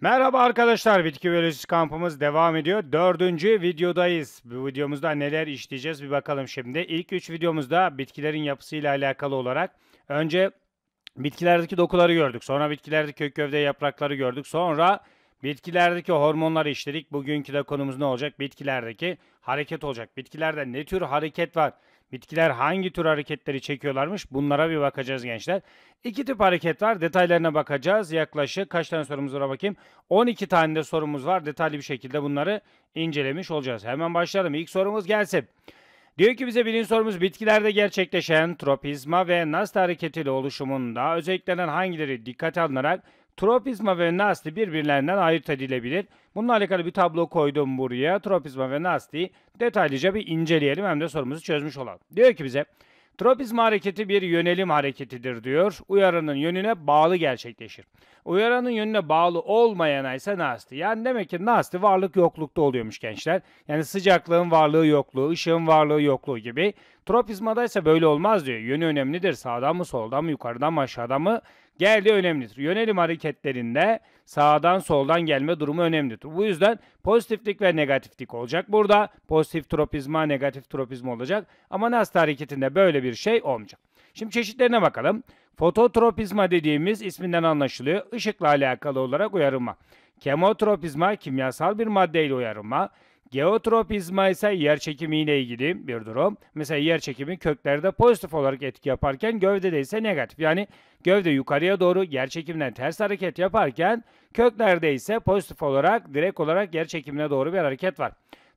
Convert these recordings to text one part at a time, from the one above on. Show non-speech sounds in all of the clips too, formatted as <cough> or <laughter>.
Merhaba arkadaşlar, Bitki Biyolojisi kampımız devam ediyor. Dördüncü videodayız. Bu videomuzda neler işleyeceğiz bir bakalım şimdi. İlk üç videomuzda bitkilerin yapısıyla alakalı olarak önce bitkilerdeki dokuları gördük. Sonra bitkilerdeki kök gövde yaprakları gördük. Sonra bitkilerdeki hormonları işledik. Bugünkü de konumuz ne olacak? Bitkilerdeki hareket olacak. Bitkilerde ne tür hareket var? Bitkiler hangi tür hareketleri çekiyorlarmış bunlara bir bakacağız gençler. İki tip hareket var detaylarına bakacağız. Yaklaşık kaç tane sorumuz var bakayım. 12 tane de sorumuz var detaylı bir şekilde bunları incelemiş olacağız. Hemen başlayalım İlk sorumuz gelsin. Diyor ki bize birinci sorumuz bitkilerde gerçekleşen tropizma ve nast hareketiyle oluşumunda özelliklerinden hangileri dikkate alınarak Tropizma ve Nasti birbirlerinden ayırt edilebilir. Bununla alakalı bir tablo koydum buraya. Tropizma ve Nasti'yi detaylıca bir inceleyelim hem de sorumuzu çözmüş olalım. Diyor ki bize Tropizma hareketi bir yönelim hareketidir diyor. Uyaranın yönüne bağlı gerçekleşir. Uyaranın yönüne bağlı olmayana ise nasti. Yani demek ki nasti varlık yoklukta oluyormuş gençler. Yani sıcaklığın varlığı yokluğu, ışığın varlığı yokluğu gibi. Tropizmada ise böyle olmaz diyor. Yönü önemlidir. Sağdan mı soldan mı yukarıdan mı aşağıdan mı geldiği önemlidir. Yönelim hareketlerinde sağdan soldan gelme durumu önemlidir. Bu yüzden pozitiflik ve negatiflik olacak burada. Pozitif tropizma, negatif tropizma olacak. Ama Nasta hareketinde böyle bir şey olmayacak. Şimdi çeşitlerine bakalım. Fototropizma dediğimiz isminden anlaşılıyor. Işıkla alakalı olarak uyarılma. Kemotropizma kimyasal bir maddeyle uyarılma. Geotropizma ise yer çekimiyle ilgili bir durum. Mesela yer çekimi köklerde pozitif olarak etki yaparken gövdede ise negatif. Yani gövde yukarıya doğru yer çekiminden ters hareket yaparken köklerde ise pozitif olarak direkt olarak yer çekimine doğru bir hareket var.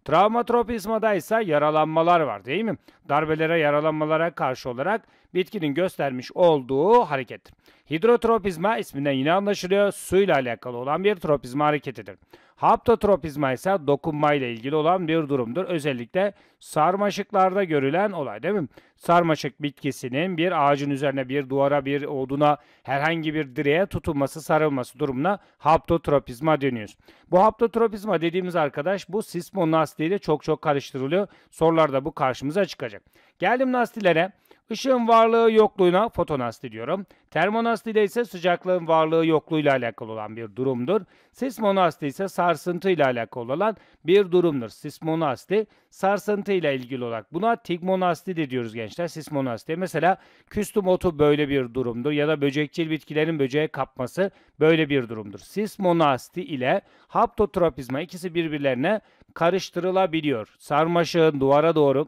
Travmatropizmada ise yaralanmalar var değil mi? Darbelere yaralanmalara karşı olarak bitkinin göstermiş olduğu hareket. Hidrotropizma isminden yine anlaşılıyor. Suyla alakalı olan bir tropizma hareketidir. Haptotropizma ise dokunmayla ilgili olan bir durumdur. Özellikle sarmaşıklarda görülen olay değil mi? Sarmaşık bitkisinin bir ağacın üzerine, bir duvara, bir oduna, herhangi bir direğe tutunması, sarılması durumuna haptotropizma deniyoruz. Bu haptotropizma dediğimiz arkadaş bu sismonastiyle çok çok karıştırılıyor. Sorularda bu karşımıza çıkacak. Geldim nastilere. Işığın varlığı yokluğuna fotonasti diyorum. Termonasti ise sıcaklığın varlığı yokluğuyla alakalı olan bir durumdur. Sismonasti ise sarsıntıyla alakalı olan bir durumdur. Sismonasti sarsıntıyla ilgili olarak buna tigmonasti de diyoruz gençler. Sismonasti mesela küstüm otu böyle bir durumdur ya da böcekçil bitkilerin böceğe kapması böyle bir durumdur. Sismonasti ile haptotropizma ikisi birbirlerine karıştırılabiliyor. Sarmaşığın duvara doğru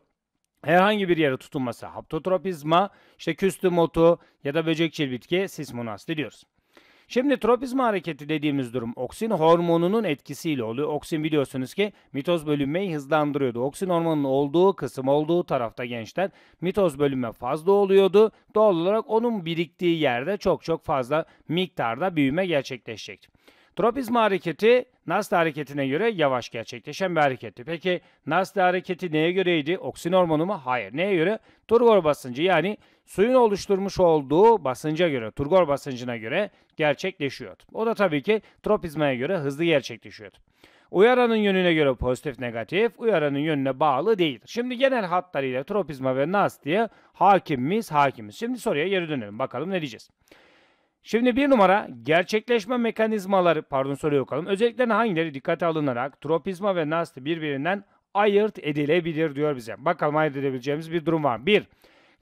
herhangi bir yere tutunması haptotropizma, işte küstü motu ya da böcekçil bitki sismonastı diyoruz. Şimdi tropizma hareketi dediğimiz durum oksin hormonunun etkisiyle oluyor. Oksin biliyorsunuz ki mitoz bölünmeyi hızlandırıyordu. Oksin hormonunun olduğu kısım olduğu tarafta gençler mitoz bölünme fazla oluyordu. Doğal olarak onun biriktiği yerde çok çok fazla miktarda büyüme gerçekleşecekti. Tropizma hareketi Nasd hareketine göre yavaş gerçekleşen bir hareketti. Peki Nasd hareketi neye göreydi? Oksin hormonu mu? Hayır. Neye göre? Turgor basıncı yani suyun oluşturmuş olduğu basınca göre, turgor basıncına göre gerçekleşiyordu. O da tabii ki tropizmaya göre hızlı gerçekleşiyordu. Uyaranın yönüne göre pozitif negatif, uyaranın yönüne bağlı değildir. Şimdi genel hatlarıyla tropizma ve nas diye hakimiz, Hakimiz. Şimdi soruya geri dönelim. Bakalım ne diyeceğiz. Şimdi bir numara gerçekleşme mekanizmaları pardon soruya bakalım. Özelliklerine hangileri dikkate alınarak tropizma ve nasti birbirinden ayırt edilebilir diyor bize. Bakalım ayırt edebileceğimiz bir durum var. Bir,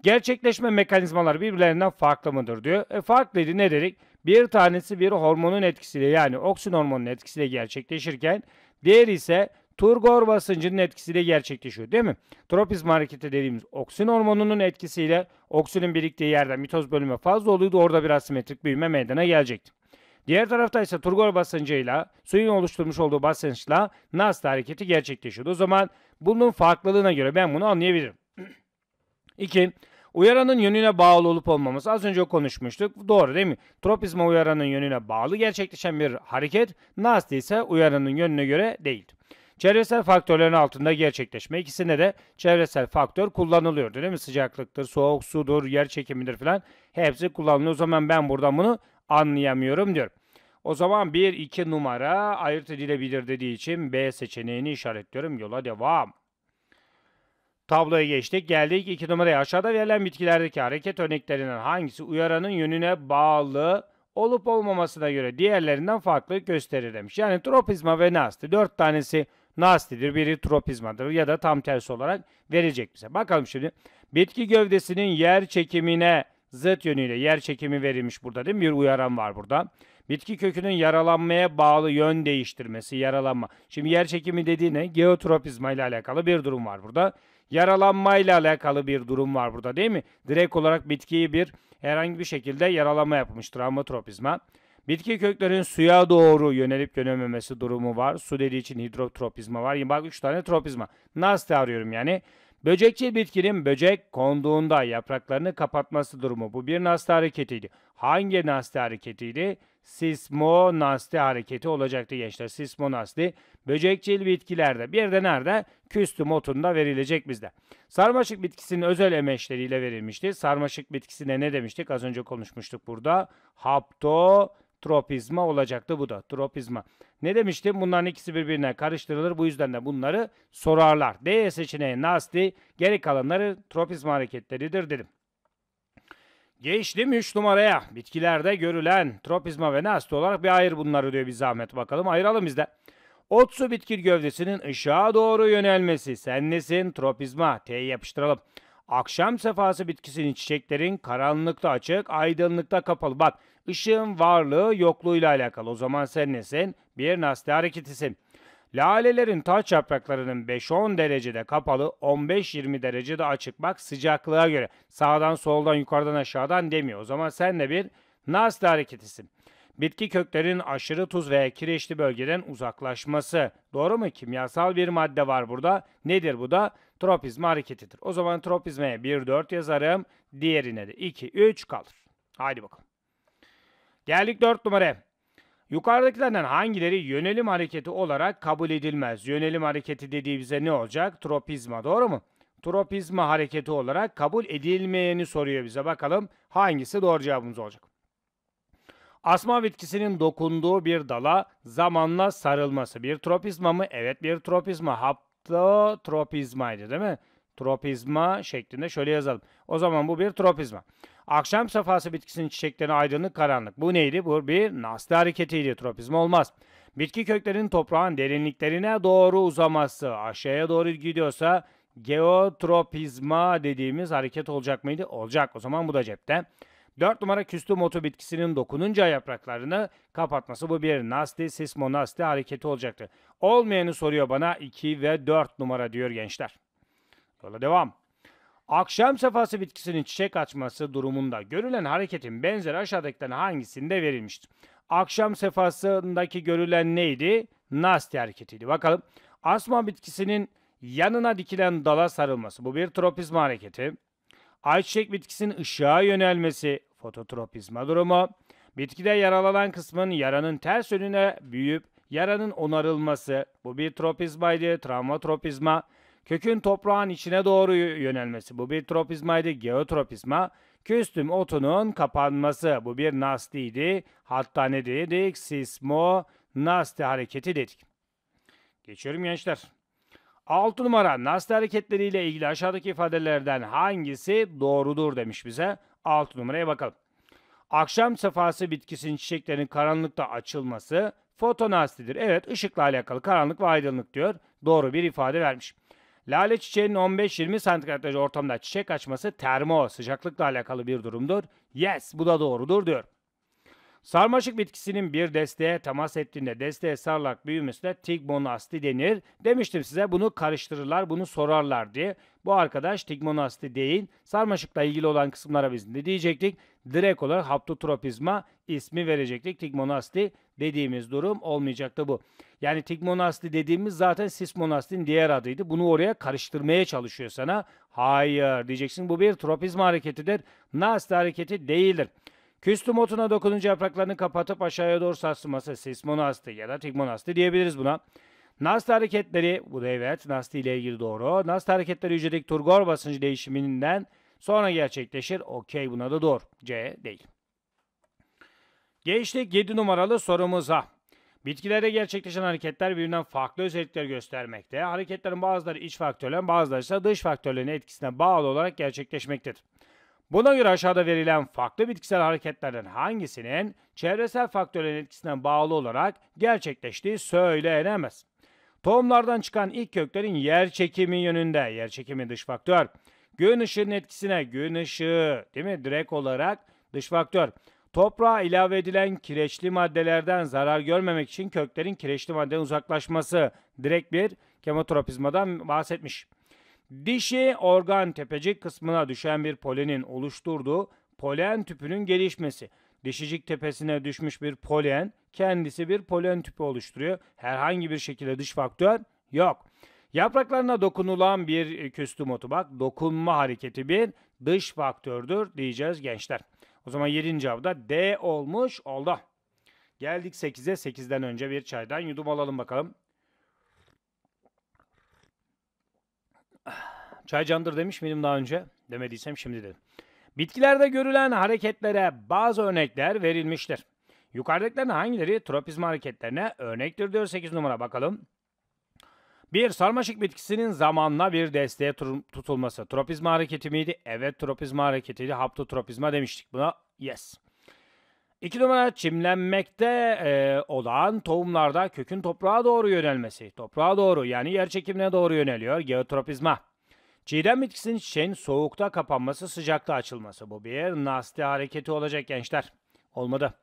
gerçekleşme mekanizmaları birbirlerinden farklı mıdır diyor. E farklıydı ne dedik? Bir tanesi bir hormonun etkisiyle yani oksin hormonunun etkisiyle gerçekleşirken diğeri ise turgor basıncının etkisiyle gerçekleşiyor değil mi? Tropizma hareketi dediğimiz oksin hormonunun etkisiyle oksinin biriktiği yerde mitoz bölümü fazla oluyordu. Orada bir asimetrik büyüme meydana gelecekti. Diğer tarafta ise turgor basıncıyla suyun oluşturmuş olduğu basınçla NASD hareketi gerçekleşiyordu. O zaman bunun farklılığına göre ben bunu anlayabilirim. 2. <clears throat> Uyaranın yönüne bağlı olup olmaması az önce konuşmuştuk. Doğru değil mi? Tropizma uyaranın yönüne bağlı gerçekleşen bir hareket. NASD ise uyaranın yönüne göre değil. Çevresel faktörlerin altında gerçekleşme. İkisinde de çevresel faktör kullanılıyor değil mi? Sıcaklıktır, soğuk sudur, yer çekimidir filan. Hepsi kullanılıyor. O zaman ben buradan bunu anlayamıyorum diyor. O zaman 1, 2 numara ayırt edilebilir dediği için B seçeneğini işaretliyorum. Yola devam. Tabloya geçtik. Geldik 2 numaraya. Aşağıda verilen bitkilerdeki hareket örneklerinden hangisi uyaranın yönüne bağlı olup olmamasına göre diğerlerinden farklı gösterir demiş. Yani tropizma ve nasti. 4 tanesi nastidir, biri tropizmadır ya da tam tersi olarak verecek bize. Bakalım şimdi bitki gövdesinin yer çekimine zıt yönüyle yer çekimi verilmiş burada değil mi? Bir uyaran var burada. Bitki kökünün yaralanmaya bağlı yön değiştirmesi, yaralanma. Şimdi yer çekimi dediği ne? Geotropizma ile alakalı bir durum var burada. Yaralanma ile alakalı bir durum var burada değil mi? Direkt olarak bitkiyi bir herhangi bir şekilde yaralama yapmış travmatropizma. Bitki köklerin suya doğru yönelip yönelmemesi durumu var. Su dediği için hidrotropizma var. Yani bak 3 tane tropizma. Nasıl arıyorum yani? Böcekçil bitkinin böcek konduğunda yapraklarını kapatması durumu. Bu bir nasti hareketiydi. Hangi nasti hareketiydi? Sismo Sismonasti hareketi olacaktı gençler. Sismo nasti. böcekçil bitkilerde. Bir de nerede? Küstü motunda verilecek bizde. Sarmaşık bitkisinin özel emeçleriyle verilmişti. Sarmaşık bitkisine ne demiştik? Az önce konuşmuştuk burada. Hapto tropizma olacaktı bu da. Tropizma. Ne demiştim? Bunların ikisi birbirine karıştırılır. Bu yüzden de bunları sorarlar. D seçeneği nasti, geri kalanları tropizma hareketleridir dedim. Geçtim 3 numaraya. Bitkilerde görülen tropizma ve nasti olarak bir ayır bunları diyor bir zahmet bakalım. Ayıralım biz de. Otsu bitki gövdesinin ışığa doğru yönelmesi. Sen nesin? Tropizma. T'yi yapıştıralım. Akşam sefası bitkisinin çiçeklerin karanlıkta açık, aydınlıkta kapalı. Bak ışığın varlığı yokluğuyla alakalı. O zaman sen nesin? Bir nesne hareketisin. Lalelerin taç yapraklarının 5-10 derecede kapalı, 15-20 derecede açık. Bak sıcaklığa göre sağdan soldan yukarıdan aşağıdan demiyor. O zaman sen de bir nasli hareketisin. Bitki köklerinin aşırı tuz veya kireçli bölgeden uzaklaşması. Doğru mu? Kimyasal bir madde var burada. Nedir bu da? Tropizma hareketidir. O zaman tropizmaya 1-4 yazarım. Diğerine de 2-3 kalır. Haydi bakalım. Geldik 4 numara. Yukarıdakilerden hangileri yönelim hareketi olarak kabul edilmez? Yönelim hareketi dediğimizde ne olacak? Tropizma doğru mu? Tropizma hareketi olarak kabul edilmeyeni soruyor bize. Bakalım hangisi doğru cevabımız olacak? Asma bitkisinin dokunduğu bir dala zamanla sarılması. Bir tropizma mı? Evet bir tropizma. Haptotropizmaydı değil mi? Tropizma şeklinde şöyle yazalım. O zaman bu bir tropizma. Akşam safhası bitkisinin çiçekleri aydınlık karanlık. Bu neydi? Bu bir nasli hareketiydi. Tropizma olmaz. Bitki köklerinin toprağın derinliklerine doğru uzaması aşağıya doğru gidiyorsa geotropizma dediğimiz hareket olacak mıydı? Olacak. O zaman bu da cepte. 4 numara küstüm otu bitkisinin dokununca yapraklarını kapatması bu bir nasti sismonasti hareketi olacaktı. Olmayanı soruyor bana 2 ve 4 numara diyor gençler. Yola devam. Akşam sefası bitkisinin çiçek açması durumunda görülen hareketin benzeri aşağıdakilerden hangisinde verilmiştir? Akşam sefasındaki görülen neydi? Nasti hareketiydi. Bakalım. Asma bitkisinin yanına dikilen dala sarılması. Bu bir tropizma hareketi. Ayçiçek bitkisinin ışığa yönelmesi. Fototropizma durumu. Bitkide yaralanan kısmın yaranın ters yönüne büyüyüp yaranın onarılması. Bu bir tropizmaydı. Travmatropizma. tropizma kökün toprağın içine doğru yönelmesi. Bu bir tropizmaydı, geotropizma. Küstüm otunun kapanması. Bu bir nastiydi. Hatta ne dedik? Sismo nasti hareketi dedik. Geçiyorum gençler. 6 numara nasti hareketleriyle ilgili aşağıdaki ifadelerden hangisi doğrudur demiş bize. 6 numaraya bakalım. Akşam sefası bitkisinin çiçeklerinin karanlıkta açılması fotonastidir. Evet ışıkla alakalı karanlık ve aydınlık diyor. Doğru bir ifade vermiş. Lale çiçeğinin 15-20 santigrat derece ortamda çiçek açması termo sıcaklıkla alakalı bir durumdur. Yes bu da doğrudur diyor. Sarmaşık bitkisinin bir desteğe temas ettiğinde desteğe sarlak büyümesine tigmonasti denir. Demiştim size bunu karıştırırlar, bunu sorarlar diye. Bu arkadaş tigmonasti değil, sarmaşıkla ilgili olan kısımlara biz ne diyecektik? Direkt olarak haptotropizma ismi verecektik. Tigmonasti dediğimiz durum olmayacaktı bu. Yani tigmonasti dediğimiz zaten sismonastin diğer adıydı. Bunu oraya karıştırmaya çalışıyor sana. Hayır diyeceksin bu bir tropizma hareketidir. Nasti hareketi değildir. Küstüm otuna dokununca yapraklarını kapatıp aşağıya doğru sarsılması sismonasti ya da tigmonasti diyebiliriz buna. Nast hareketleri, bu da evet Nasti ile ilgili doğru. Nast hareketleri hücredeki turgor basıncı değişiminden sonra gerçekleşir. Okey buna da doğru. C değil. Geçtik 7 numaralı sorumuza. Bitkilerde gerçekleşen hareketler birbirinden farklı özellikler göstermekte. Hareketlerin bazıları iç faktörlerin bazıları ise dış faktörlerin etkisine bağlı olarak gerçekleşmektedir. Buna göre aşağıda verilen farklı bitkisel hareketlerden hangisinin çevresel faktörlerin etkisinden bağlı olarak gerçekleştiği söylenemez. Tohumlardan çıkan ilk köklerin yer çekimi yönünde, yer çekimi dış faktör. Gün ışığının etkisine, gün ışığı değil mi direkt olarak dış faktör. Toprağa ilave edilen kireçli maddelerden zarar görmemek için köklerin kireçli maddeden uzaklaşması direkt bir kemotropizmadan bahsetmiş. Dişi organ tepecik kısmına düşen bir polenin oluşturduğu polen tüpünün gelişmesi. Dişicik tepesine düşmüş bir polen kendisi bir polen tüpü oluşturuyor. Herhangi bir şekilde dış faktör yok. Yapraklarına dokunulan bir e, küstüm otu bak dokunma hareketi bir dış faktördür diyeceğiz gençler. O zaman 7. cevapta D olmuş oldu. Geldik 8'e 8'den önce bir çaydan yudum alalım bakalım. Çay candır demiş miydim daha önce? Demediysem şimdi dedim. Bitkilerde görülen hareketlere bazı örnekler verilmiştir. Yukarıdakilerin hangileri tropizma hareketlerine örnektir diyor 8 numara bakalım. Bir Sarmaşık bitkisinin zamanla bir desteğe tutulması. Tropizma hareketi miydi? Evet tropizma hareketiydi. Haptotropizma demiştik buna. Yes. İki numara çimlenmekte e, olan tohumlarda kökün toprağa doğru yönelmesi. Toprağa doğru yani yer çekimine doğru yöneliyor. Geotropizma. Çiğdem bitkisinin çiçeğin soğukta kapanması, sıcakta açılması. Bu bir nasti hareketi olacak gençler. Olmadı.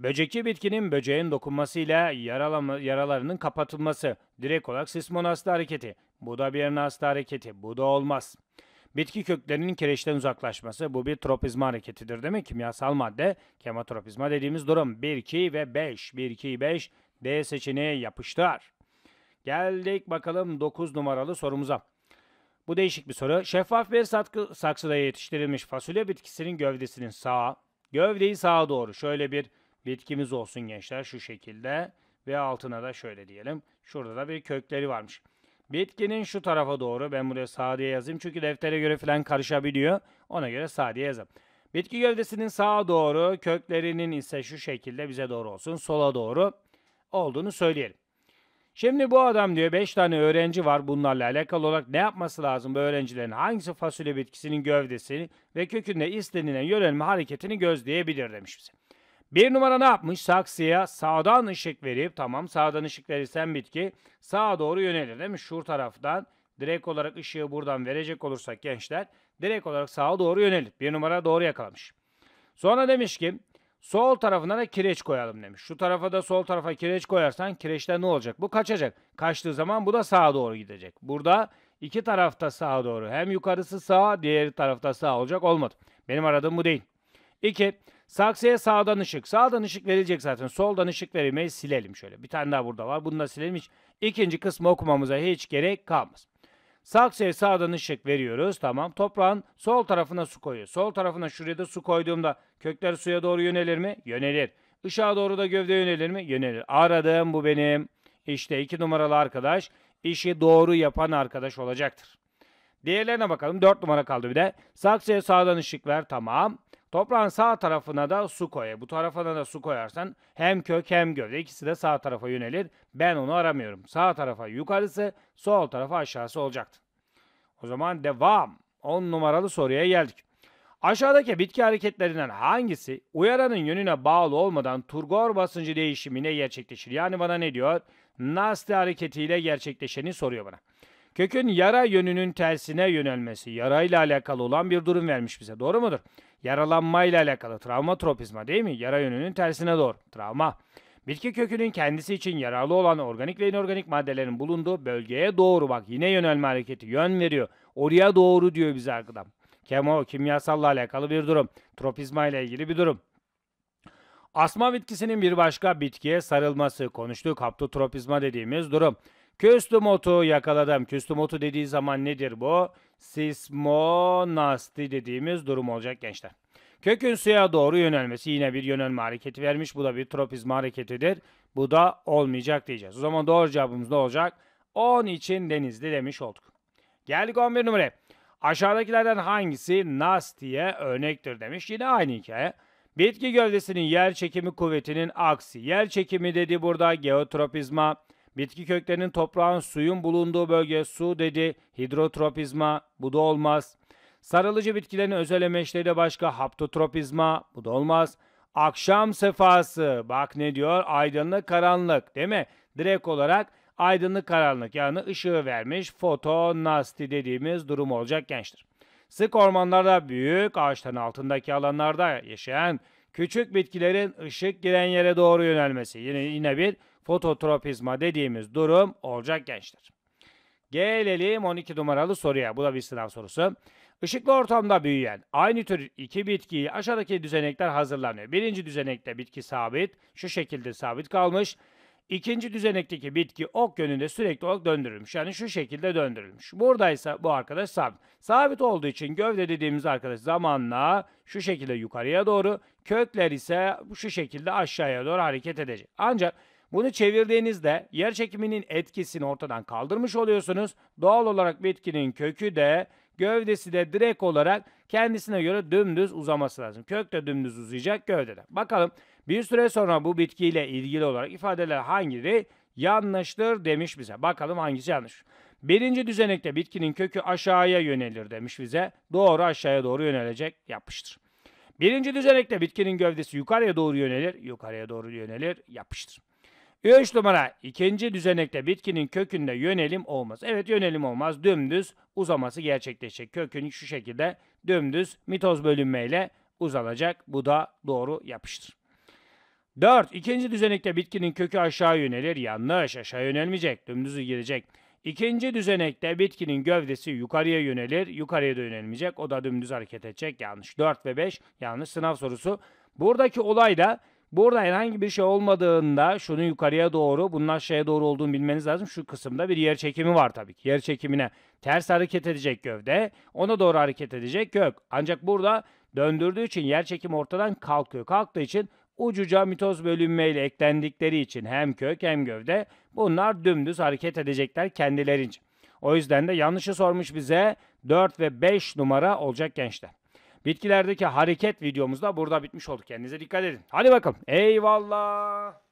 Böcekçi bitkinin böceğin dokunmasıyla yaralama, yaralarının kapatılması. Direkt olarak sismonasti hareketi. Bu da bir nasti hareketi. Bu da olmaz. Bitki köklerinin kireçten uzaklaşması bu bir tropizma hareketidir değil mi? Kimyasal madde kemotropizma dediğimiz durum. 1, 2 ve 5. 1, 2, 5 D seçeneği yapıştır. Geldik bakalım 9 numaralı sorumuza. Bu değişik bir soru. Şeffaf bir satkı, saksıda yetiştirilmiş fasulye bitkisinin gövdesinin sağa, gövdeyi sağa doğru şöyle bir bitkimiz olsun gençler şu şekilde ve altına da şöyle diyelim. Şurada da bir kökleri varmış. Bitkinin şu tarafa doğru ben buraya sağ diye yazayım çünkü deftere göre falan karışabiliyor. Ona göre sağ diye yazayım. Bitki gövdesinin sağa doğru, köklerinin ise şu şekilde bize doğru olsun, sola doğru olduğunu söyleyelim. Şimdi bu adam diyor 5 tane öğrenci var bunlarla alakalı olarak ne yapması lazım bu öğrencilerin hangisi fasulye bitkisinin gövdesini ve kökünde istenilen yönelme hareketini gözleyebilir demiş bize. Bir numara ne yapmış? Saksıya sağdan ışık verip tamam sağdan ışık verirsen bitki sağa doğru yönelir değil mi? Şu taraftan direkt olarak ışığı buradan verecek olursak gençler direkt olarak sağa doğru yönelir. Bir numara doğru yakalamış. Sonra demiş ki sol tarafına da kireç koyalım demiş. Şu tarafa da sol tarafa kireç koyarsan kireçte ne olacak? Bu kaçacak. Kaçtığı zaman bu da sağa doğru gidecek. Burada iki tarafta sağa doğru. Hem yukarısı sağ, diğer tarafta sağ olacak. Olmadı. Benim aradığım bu değil. İki Saksıya sağdan ışık. Sağdan ışık verilecek zaten. Soldan ışık verilmeyi silelim şöyle. Bir tane daha burada var. Bunu da silelim. Hiç. İkinci kısmı okumamıza hiç gerek kalmaz. Saksıya sağdan ışık veriyoruz. Tamam. Toprağın sol tarafına su koyuyor. Sol tarafına şuraya da su koyduğumda kökler suya doğru yönelir mi? Yönelir. Işığa doğru da gövde yönelir mi? Yönelir. Aradığım bu benim. İşte iki numaralı arkadaş işi doğru yapan arkadaş olacaktır. Diğerlerine bakalım. Dört numara kaldı bir de. Saksıya sağdan ışık ver. Tamam. Toprağın sağ tarafına da su koy. Bu tarafına da su koyarsan hem kök hem gövde ikisi de sağ tarafa yönelir. Ben onu aramıyorum. Sağ tarafa yukarısı, sol tarafa aşağısı olacaktı. O zaman devam. 10 numaralı soruya geldik. Aşağıdaki bitki hareketlerinden hangisi uyaranın yönüne bağlı olmadan turgor basıncı değişimine gerçekleşir? Yani bana ne diyor? Nasti hareketiyle gerçekleşeni soruyor bana. Kökün yara yönünün tersine yönelmesi, yarayla alakalı olan bir durum vermiş bize. Doğru mudur? Yaralanmayla alakalı travma tropizma değil mi? Yara yönünün tersine doğru. Travma. Bitki kökünün kendisi için yararlı olan organik ve inorganik maddelerin bulunduğu bölgeye doğru bak yine yönelme hareketi yön veriyor. Oraya doğru diyor bize arkadan. Kemo kimyasalla alakalı bir durum. Tropizma ile ilgili bir durum. Asma bitkisinin bir başka bitkiye sarılması konuştuğu kaptotropizma dediğimiz durum. Küstümotu yakaladım. Küstümotu dediği zaman nedir bu? Sismonasti dediğimiz durum olacak gençler. Kökün suya doğru yönelmesi yine bir yönelme hareketi vermiş. Bu da bir tropizma hareketidir. Bu da olmayacak diyeceğiz. O zaman doğru cevabımız ne olacak? 10 için denizli demiş olduk. Geldik 11 numara. Aşağıdakilerden hangisi Nasti'ye örnektir demiş. Yine aynı hikaye. Bitki gövdesinin yer çekimi kuvvetinin aksi. Yer çekimi dedi burada geotropizma. Bitki köklerinin toprağın suyun bulunduğu bölge su dedi. Hidrotropizma bu da olmaz. Sarılıcı bitkilerin özel emeçleri de başka haptotropizma bu da olmaz. Akşam sefası bak ne diyor aydınlık karanlık değil mi? Direkt olarak aydınlık karanlık yani ışığı vermiş fotonasti dediğimiz durum olacak gençler. Sık ormanlarda büyük ağaçların altındaki alanlarda yaşayan küçük bitkilerin ışık giren yere doğru yönelmesi. Yine, yine bir fototropizma dediğimiz durum olacak gençler. Gelelim 12 numaralı soruya. Bu da bir sınav sorusu. Işıklı ortamda büyüyen aynı tür iki bitkiyi aşağıdaki düzenekler hazırlanıyor. Birinci düzenekte bitki sabit, şu şekilde sabit kalmış. İkinci düzenekteki bitki ok yönünde sürekli olarak döndürülmüş. Yani şu şekilde döndürülmüş. Buradaysa bu arkadaş sabit. Sabit olduğu için gövde dediğimiz arkadaş zamanla şu şekilde yukarıya doğru, kökler ise şu şekilde aşağıya doğru hareket edecek. Ancak bunu çevirdiğinizde yer çekiminin etkisini ortadan kaldırmış oluyorsunuz. Doğal olarak bitkinin kökü de gövdesi de direkt olarak kendisine göre dümdüz uzaması lazım. Kök de dümdüz uzayacak gövde de. Bakalım bir süre sonra bu bitkiyle ilgili olarak ifadeler hangileri yanlıştır demiş bize. Bakalım hangisi yanlış. Birinci düzenekte bitkinin kökü aşağıya yönelir demiş bize. Doğru aşağıya doğru yönelecek yapıştır. Birinci düzenekte bitkinin gövdesi yukarıya doğru yönelir. Yukarıya doğru yönelir yapıştır. 3 numara ikinci düzenekte bitkinin kökünde yönelim olmaz. Evet yönelim olmaz. Dümdüz uzaması gerçekleşecek. Kökün şu şekilde dümdüz mitoz bölünmeyle uzalacak. Bu da doğru yapıştır. 4. ikinci düzenekte bitkinin kökü aşağı yönelir. Yanlış. Aşağı yönelmeyecek. Dümdüzü gidecek. İkinci düzenekte bitkinin gövdesi yukarıya yönelir. Yukarıya da yönelmeyecek. O da dümdüz hareket edecek. Yanlış. 4 ve 5 yanlış sınav sorusu. Buradaki olay da Burada herhangi bir şey olmadığında şunu yukarıya doğru bunun aşağıya doğru olduğunu bilmeniz lazım. Şu kısımda bir yer çekimi var tabii ki. Yer çekimine ters hareket edecek gövde. Ona doğru hareket edecek gök. Ancak burada döndürdüğü için yer çekimi ortadan kalkıyor. Kalktığı için ucuca mitoz bölünmeyle eklendikleri için hem kök hem gövde bunlar dümdüz hareket edecekler kendilerince. O yüzden de yanlışı sormuş bize 4 ve 5 numara olacak gençler. Bitkilerdeki hareket videomuzda burada bitmiş olduk. Kendinize dikkat edin. Hadi bakalım. Eyvallah.